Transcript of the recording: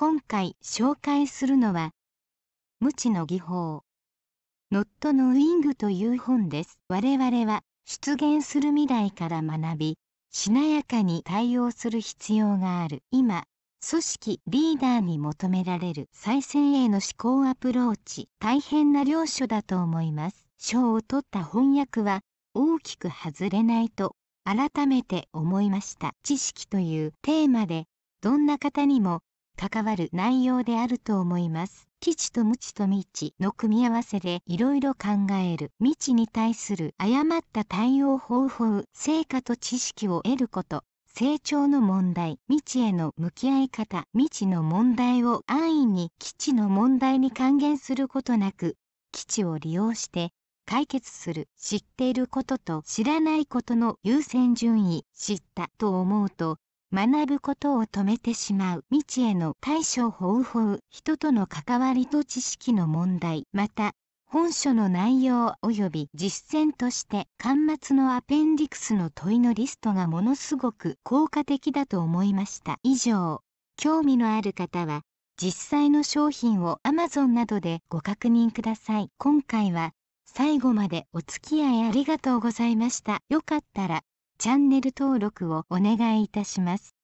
今回紹介するのは「無知の技法」「ノット・ノウィング」という本です。我々は出現する未来から学びしなやかに対応する必要がある今組織リーダーに求められる再生への思考アプローチ大変な領書だと思います。賞を取った翻訳は大きく外れないと改めて思いました。知識というテーマでどんな方にも関わる内容であると思います。基地と無知と未知の組み合わせでいろいろ考える。未知に対する誤った対応方法、成果と知識を得ること。成長の問題、未知への向き合い方、未知の問題を安易に基地の問題に還元することなく、基地を利用して解決する。知っていることと知らないことの優先順位、知ったと思うと、学ぶことを止めてしまう未知への対処方法人との関わりと知識の問題また本書の内容及び実践として端末のアペンディクスの問いのリストがものすごく効果的だと思いました以上興味のある方は実際の商品を Amazon などでご確認ください今回は最後までお付き合いありがとうございましたよかったらチャンネル登録をお願いいたします